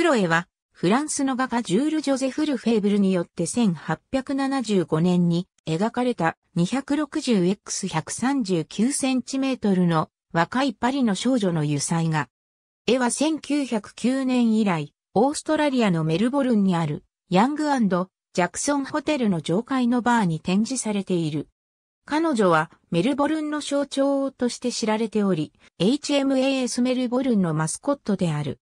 クロエは、フランスの画家ジュール・ジョゼフル・フェーブルによって1875年に描かれた 260x139cm の若いパリの少女の油彩画。絵は1909年以来、オーストラリアのメルボルンにあるヤングジャクソンホテルの上階のバーに展示されている。彼女はメルボルンの象徴として知られており、HMAS メルボルンのマスコットである。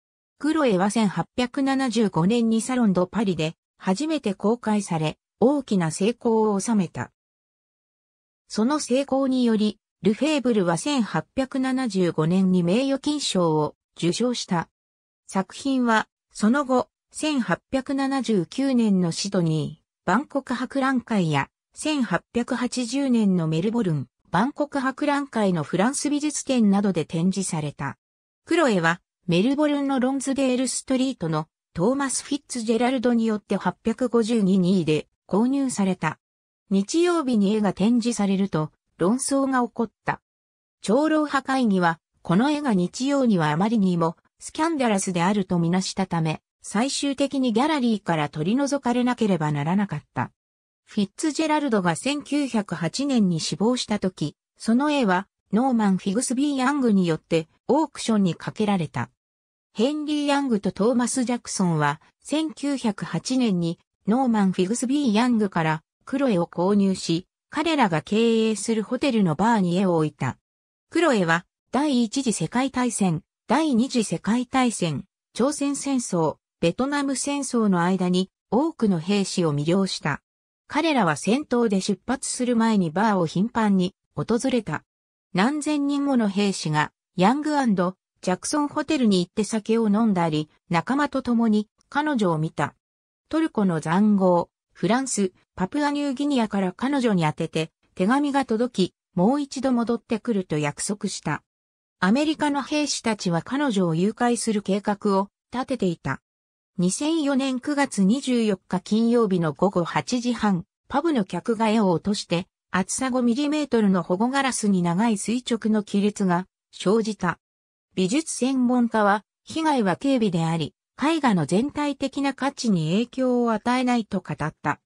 クロエは1875年にサロンドパリで初めて公開され、大きな成功を収めた。その成功により、ルフェーブルは1875年に名誉金賞を受賞した。作品は、その後、1879年のシドニー、万国博覧会や、1880年のメルボルン、万国博覧会のフランス美術展などで展示された。クロエはメルボルンのロンズデールストリートのトーマス・フィッツジェラルドによって852で購入された。日曜日に絵が展示されると論争が起こった。長老派会議は、この絵が日曜にはあまりにもスキャンダラスであるとみなしたため、最終的にギャラリーから取り除かれなければならなかった。フィッツジェラルドが1908年に死亡した時、その絵はノーマン・フィグスビー・ヤングによってオークションにかけられた。ヘンリー・ヤングとトーマス・ジャクソンは、1908年にノーマン・フィグスビー・ヤングからクロエを購入し、彼らが経営するホテルのバーに絵を置いた。クロエは、第一次世界大戦、第二次世界大戦、朝鮮戦争、ベトナム戦争の間に多くの兵士を魅了した。彼らは戦闘で出発する前にバーを頻繁に訪れた。何千人もの兵士がヤングジャクソンホテルに行って酒を飲んだり、仲間と共に彼女を見た。トルコの残豪、フランス、パプアニューギニアから彼女に宛てて手紙が届き、もう一度戻ってくると約束した。アメリカの兵士たちは彼女を誘拐する計画を立てていた。2004年9月24日金曜日の午後8時半、パブの客が絵を落として、厚さ5ミリメートルの保護ガラスに長い垂直の亀裂が生じた。美術専門家は、被害は軽微であり、絵画の全体的な価値に影響を与えないと語った。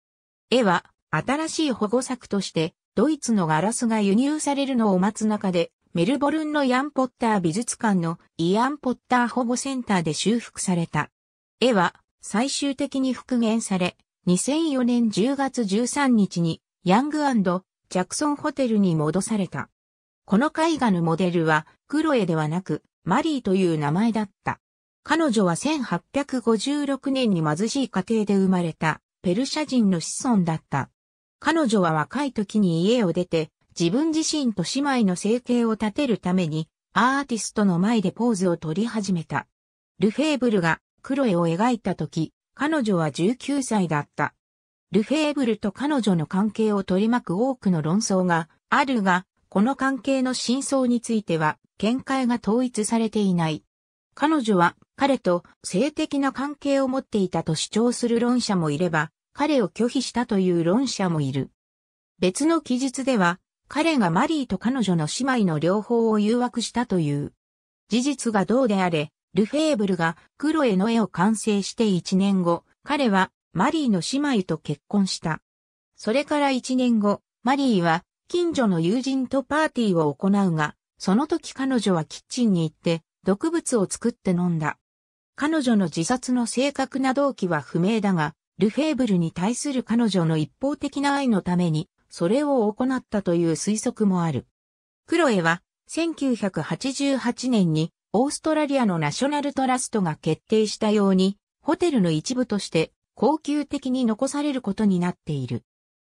絵は、新しい保護策として、ドイツのガラスが輸入されるのを待つ中で、メルボルンのヤン・ポッター美術館のイアン・ポッター保護センターで修復された。絵は最終的に復元され、2004年10月13日にヤングジャクソンホテルに戻された。この絵画のモデルはクロエではなくマリーという名前だった。彼女は1856年に貧しい家庭で生まれたペルシャ人の子孫だった。彼女は若い時に家を出て自分自身と姉妹の生計を立てるためにアーティストの前でポーズを取り始めた。ルフェーブルがクロエを描いた時、彼女は19歳だった。ルフェーブルと彼女の関係を取り巻く多くの論争があるが、この関係の真相については、見解が統一されていない。彼女は彼と性的な関係を持っていたと主張する論者もいれば、彼を拒否したという論者もいる。別の記述では、彼がマリーと彼女の姉妹の両方を誘惑したという。事実がどうであれ、ルフェーブルがクロエの絵を完成して1年後、彼はマリーの姉妹と結婚した。それから1年後、マリーは近所の友人とパーティーを行うが、その時彼女はキッチンに行って毒物を作って飲んだ。彼女の自殺の正確な動機は不明だが、ルフェーブルに対する彼女の一方的な愛のために、それを行ったという推測もある。クロエは、1988年に、オーストラリアのナショナルトラストが決定したように、ホテルの一部として、恒久的に残されることになっている。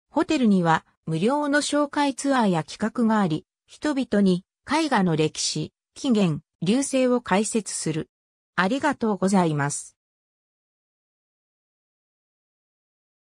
ホテルには、無料の紹介ツアーや企画があり、人々に絵画の歴史、起源、流星を解説する。ありがとうございます。